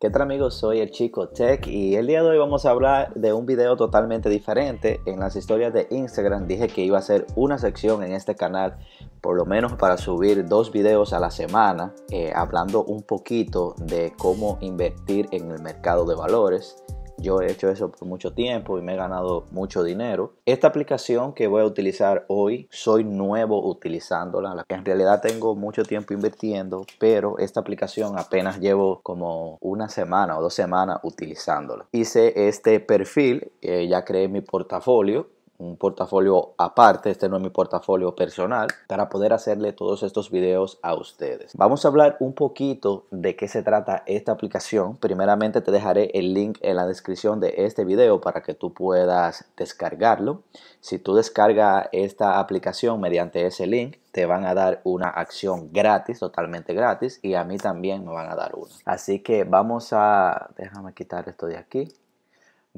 ¿Qué tal amigos? Soy el chico Tech y el día de hoy vamos a hablar de un video totalmente diferente. En las historias de Instagram dije que iba a ser una sección en este canal, por lo menos para subir dos videos a la semana, eh, hablando un poquito de cómo invertir en el mercado de valores. Yo he hecho eso por mucho tiempo y me he ganado mucho dinero. Esta aplicación que voy a utilizar hoy, soy nuevo utilizándola. La que en realidad tengo mucho tiempo invirtiendo, pero esta aplicación apenas llevo como una semana o dos semanas utilizándola. Hice este perfil, eh, ya creé mi portafolio un portafolio aparte, este no es mi portafolio personal, para poder hacerle todos estos videos a ustedes. Vamos a hablar un poquito de qué se trata esta aplicación. Primeramente te dejaré el link en la descripción de este video para que tú puedas descargarlo. Si tú descargas esta aplicación mediante ese link, te van a dar una acción gratis, totalmente gratis, y a mí también me van a dar una. Así que vamos a... Déjame quitar esto de aquí.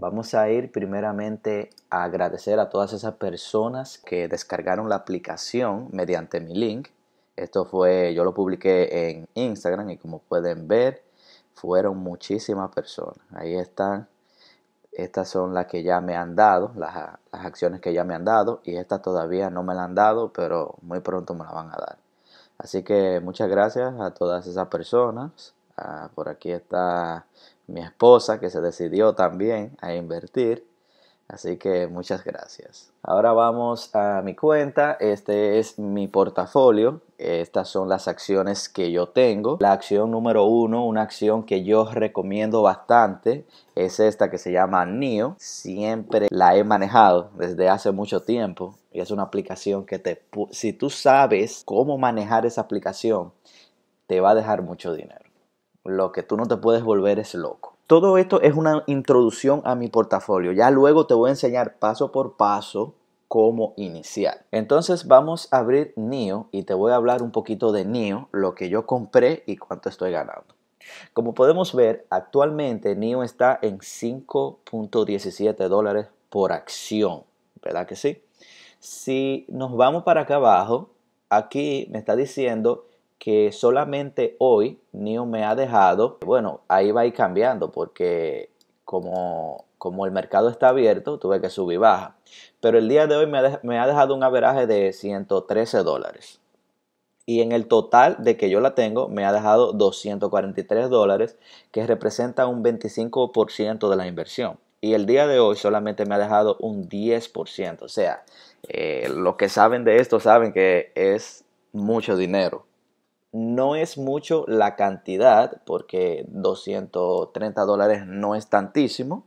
Vamos a ir primeramente a agradecer a todas esas personas que descargaron la aplicación mediante mi link. Esto fue, yo lo publiqué en Instagram y como pueden ver, fueron muchísimas personas. Ahí están. Estas son las que ya me han dado, las, acciones que ya me han dado y estas todavía no me las han dado, pero muy pronto me las van a dar. Así que muchas gracias a todas esas personas. Ah, por aquí está mi esposa que se decidió también a invertir. Así que muchas gracias. Ahora vamos a mi cuenta. Este es mi portafolio. Estas son las acciones que yo tengo. La acción número uno, una acción que yo recomiendo bastante, es esta que se llama NIO. Siempre la he manejado desde hace mucho tiempo. Y es una aplicación que te... Si tú sabes cómo manejar esa aplicación, te va a dejar mucho dinero. Lo que tú no te puedes volver es loco. Todo esto es una introducción a mi portafolio. Ya luego te voy a enseñar paso por paso cómo iniciar. Entonces vamos a abrir NIO y te voy a hablar un poquito de NIO, lo que yo compré y cuánto estoy ganando. Como podemos ver, actualmente NIO está en 5.17 dólares por acción, ¿verdad que sí? Si nos vamos para acá abajo, aquí me está diciendo que solamente hoy NIO me ha dejado, bueno, ahí va a ir cambiando porque como, como el mercado está abierto, tuve que subir baja. Pero el día de hoy me ha, dejado, un averaje de 113 dólares. Y en el total de que yo la tengo, me ha dejado 243 dólares, que representa un 25% de la inversión. Y el día de hoy solamente me ha dejado un 10%. O sea, eh, los que saben de esto saben que es mucho dinero. No es mucho la cantidad, porque 230 dólares no es tantísimo,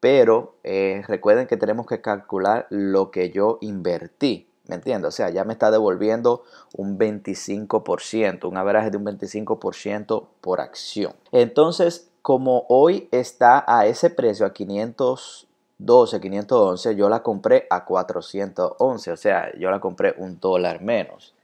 pero eh, recuerden que tenemos que calcular lo que yo invertí, ¿me entiendes? O sea, ya me está devolviendo un 25%, un average de un 25% por acción. Entonces, como hoy está a ese precio, a 512, 511, yo la compré a 411, o sea, yo la compré un dólar menos.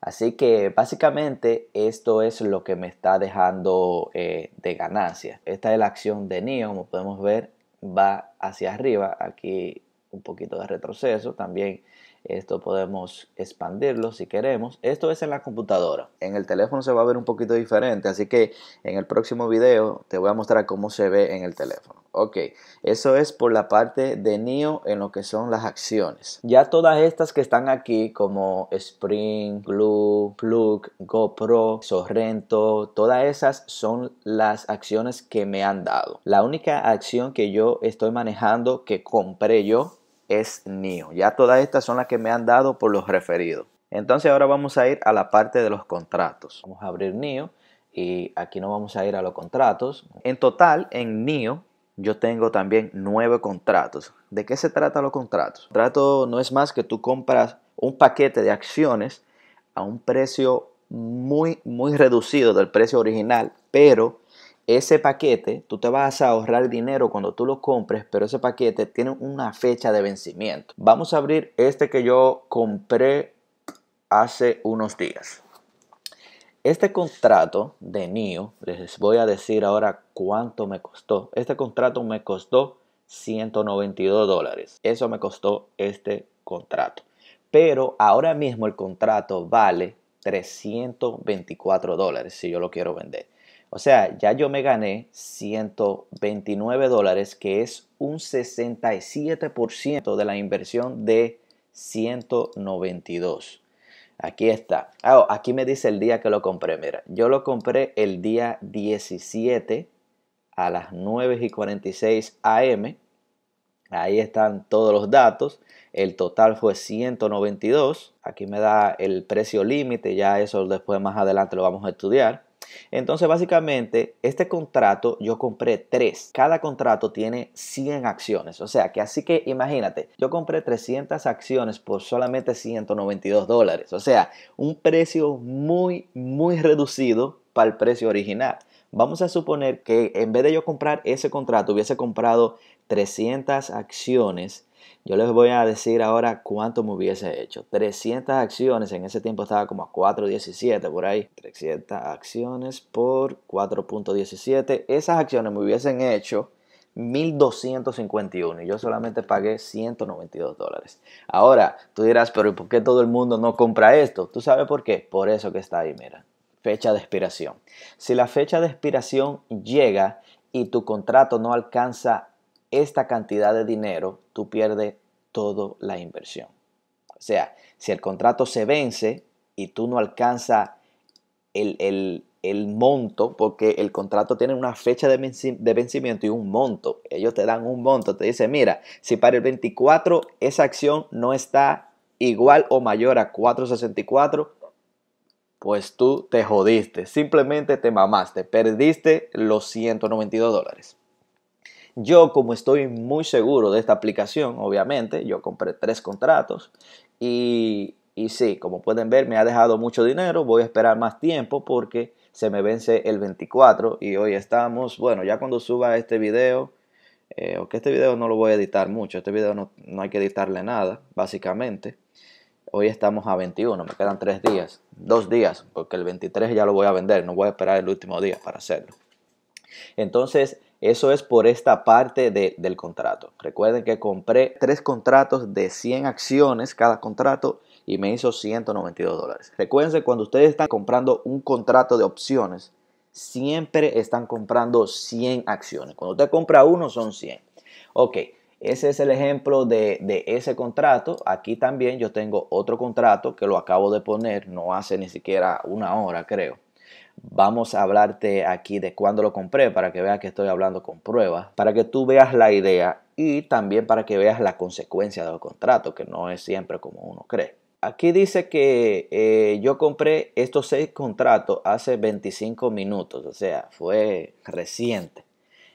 Así que básicamente esto es lo que me está dejando eh, de ganancia. Esta es la acción de NIO, como podemos ver, va hacia arriba. Aquí un poquito de retroceso. También esto podemos expandirlo si queremos. Esto es en la computadora. En el teléfono se va a ver un poquito diferente, así que en el próximo video te voy a mostrar cómo se ve en el teléfono. Ok, eso es por la parte de NIO en lo que son las acciones. Ya todas estas que están aquí como Spring, Blue Plug, GoPro, Sorrento, todas esas son las acciones que me han dado. La única acción que yo estoy manejando que compré yo es NIO, Ya todas estas son las que me han dado por los referidos. Entonces ahora vamos a ir a la parte de los contratos. Vamos a abrir NIO y aquí no vamos a ir a los contratos. En total, en NIO yo tengo también nueve contratos. ¿De qué se trata los contratos? El contrato no es más que tú compras un paquete de acciones a un precio muy, muy reducido del precio original, pero ese paquete, tú te vas a ahorrar dinero cuando tú lo compres, pero ese paquete tiene una fecha de vencimiento. Vamos a abrir este que yo compré hace unos días. Este contrato de NIO, les voy a decir ahora cuánto me costó. Este contrato me costó 192 dólares. Eso me costó este contrato. Pero ahora mismo el contrato vale 324 dólares si yo lo quiero vender. O sea, ya yo me gané 129 dólares, que es un 67% de la inversión de 192. Aquí está. Ah, oh, aquí me dice el día que lo compré. Mira, yo lo compré el día 17 a las 9 y 46 AM. Ahí están todos los datos. El total fue 192. Aquí me da el precio límite. Ya eso después más adelante lo vamos a estudiar. Entonces, básicamente, este contrato yo compré tres. Cada contrato tiene 100 acciones. O sea que así que imagínate, yo compré 300 acciones por solamente 192 dólares. O sea, un precio muy, muy reducido para el precio original. Vamos a suponer que en vez de yo comprar ese contrato, hubiese comprado 300 acciones yo les voy a decir ahora cuánto me hubiese hecho. 300 acciones, en ese tiempo estaba como a 4.17 por ahí. 300 acciones por 4.17. Esas acciones me hubiesen hecho 1.251 y yo solamente pagué 192 dólares. Ahora, tú dirás, pero por qué todo el mundo no compra esto? ¿Tú sabes por qué? Por eso que está ahí, mira. Fecha de expiración. Si la fecha de expiración llega y tu contrato no alcanza esta cantidad de dinero, tú pierdes toda la inversión. O sea, si el contrato se vence y tú no alcanzas el, monto, porque el contrato tiene una fecha de, vencimiento y un monto. Ellos te dan un monto, te dicen, mira, si para el 24 esa acción no está igual o mayor a 464, pues tú te jodiste, simplemente te mamaste, perdiste los 192 dólares. Yo, como estoy muy seguro de esta aplicación, obviamente, yo compré tres contratos y, y sí, como pueden ver, me ha dejado mucho dinero. Voy a esperar más tiempo porque se me vence el 24 y hoy estamos, bueno, ya cuando suba este video, eh, que este video no lo voy a editar mucho, este video no, no hay que editarle nada, básicamente. Hoy estamos a 21, me quedan tres días, Dos días, porque el 23 ya lo voy a vender, no voy a esperar el último día para hacerlo. Entonces, eso es por esta parte del contrato. Recuerden que compré tres contratos de 100 acciones cada contrato y me hizo 192 dólares. Recuerden cuando ustedes están comprando un contrato de opciones, siempre están comprando 100 acciones. Cuando usted compra uno son 100. Ok, ese es el ejemplo de, ese contrato. Aquí también yo tengo otro contrato que lo acabo de poner, no hace ni siquiera una hora creo. Vamos a hablarte aquí de cuándo lo compré para que veas que estoy hablando con pruebas, para que tú veas la idea y también para que veas la consecuencia del contrato, que no es siempre como uno cree. Aquí dice que eh, yo compré estos seis contratos hace 25 minutos, o sea, fue reciente.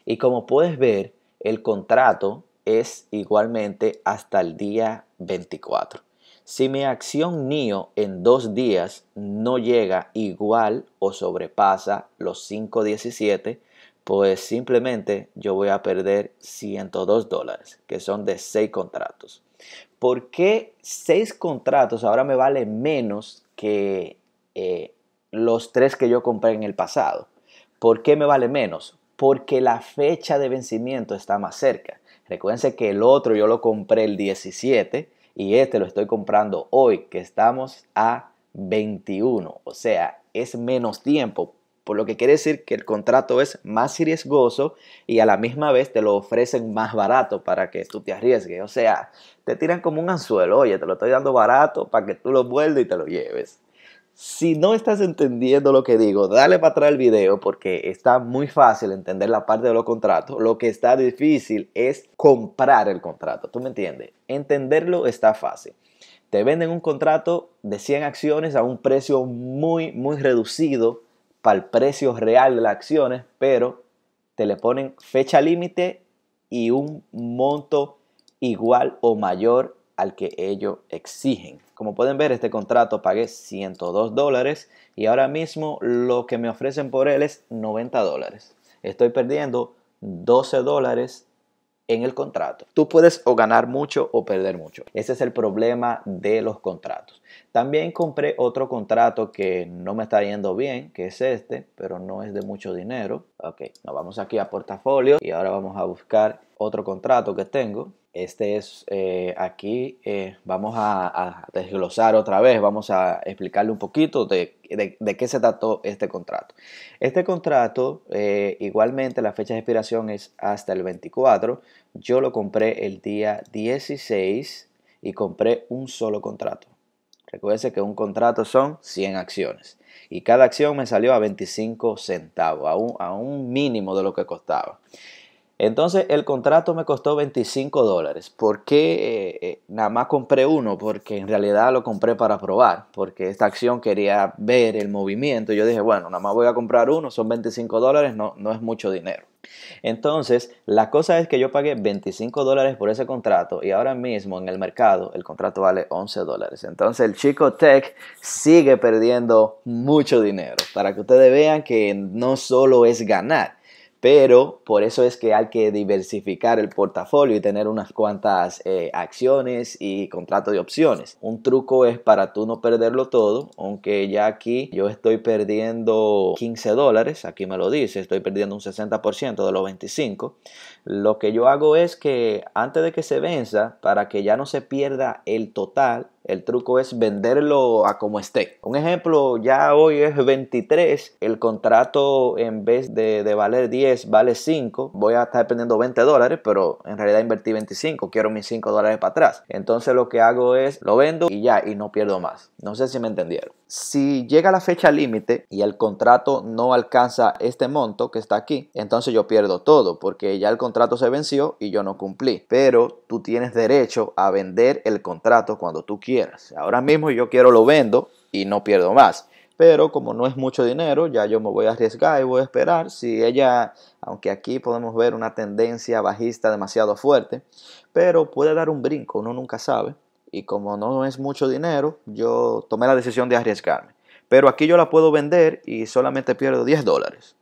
Y como puedes ver, el contrato es igualmente hasta el día 24. Si mi acción NIO en dos días no llega igual o sobrepasa los 5.17, pues simplemente yo voy a perder 102 dólares, que son de 6 contratos. ¿Por qué 6 contratos ahora me vale menos que eh, los 3 que yo compré en el pasado? ¿Por qué me vale menos? Porque la fecha de vencimiento está más cerca. Recuérdense que el otro yo lo compré el 17 y este lo estoy comprando hoy que estamos a 21, o sea, es menos tiempo, por lo que quiere decir que el contrato es más riesgoso y a la misma vez te lo ofrecen más barato para que tú te arriesgues, o sea, te tiran como un anzuelo, oye, te lo estoy dando barato para que tú lo vuelvas y te lo lleves. Si no estás entendiendo lo que digo, dale para atrás el video porque está muy fácil entender la parte de los contratos. Lo que está difícil es comprar el contrato. ¿Tú me entiendes? Entenderlo está fácil. Te venden un contrato de 100 acciones a un precio muy, muy reducido para el precio real de las acciones, pero te le ponen fecha límite y un monto igual o mayor que ellos exigen. Como pueden ver, este contrato pagué 102 dólares y ahora mismo lo que me ofrecen por él es 90 dólares. Estoy perdiendo 12 dólares en el contrato. Tú puedes o ganar mucho o perder mucho. Ese es el problema de los contratos. También compré otro contrato que no me está yendo bien, que es este, pero no es de mucho dinero. Ok, nos vamos aquí a portafolio y ahora vamos a buscar otro contrato que tengo. Este es, eh, aquí eh, vamos a, desglosar otra vez, vamos a explicarle un poquito de, qué se trató este contrato. Este contrato, eh, igualmente la fecha de expiración es hasta el 24. Yo lo compré el día 16 y compré un solo contrato. Recuerde que un contrato son 100 acciones y cada acción me salió a 25 centavos, a un mínimo de lo que costaba. Entonces el contrato me costó 25 dólares. ¿Por qué eh, eh, nada más compré uno? Porque en realidad lo compré para probar, porque esta acción quería ver el movimiento. Yo dije, bueno, nada más voy a comprar uno, son 25 dólares, no, no es mucho dinero. Entonces, la cosa es que yo pagué 25 dólares por ese contrato y ahora mismo en el mercado el contrato vale 11 dólares. Entonces, el chico tech sigue perdiendo mucho dinero para que ustedes vean que no solo es ganar pero por eso es que hay que diversificar el portafolio y tener unas cuantas eh, acciones y contratos de opciones. Un truco es para tú no perderlo todo, aunque ya aquí yo estoy perdiendo 15 dólares, aquí me lo dice, estoy perdiendo un 60% de los 25, lo que yo hago es que antes de que se venza, para que ya no se pierda el total, el truco es venderlo a como esté. Un ejemplo, ya hoy es 23, el contrato en vez de, de valer 10 vale 5, voy a estar perdiendo 20 dólares, pero en realidad invertí 25, quiero mis 5 dólares para atrás. Entonces lo que hago es lo vendo y ya, y no pierdo más. No sé si me entendieron. Si llega la fecha límite y el contrato no alcanza este monto que está aquí, entonces yo pierdo todo porque ya el contrato se venció y yo no cumplí. Pero tú tienes derecho a vender el contrato cuando tú quieras. Ahora mismo yo quiero lo vendo y no pierdo más pero como no es mucho dinero, ya yo me voy a arriesgar y voy a esperar. Si ella, aunque aquí podemos ver una tendencia bajista demasiado fuerte, pero puede dar un brinco, uno nunca sabe y como no es mucho dinero, yo tomé la decisión de arriesgarme. Pero aquí yo la puedo vender y solamente pierdo 10 dólares.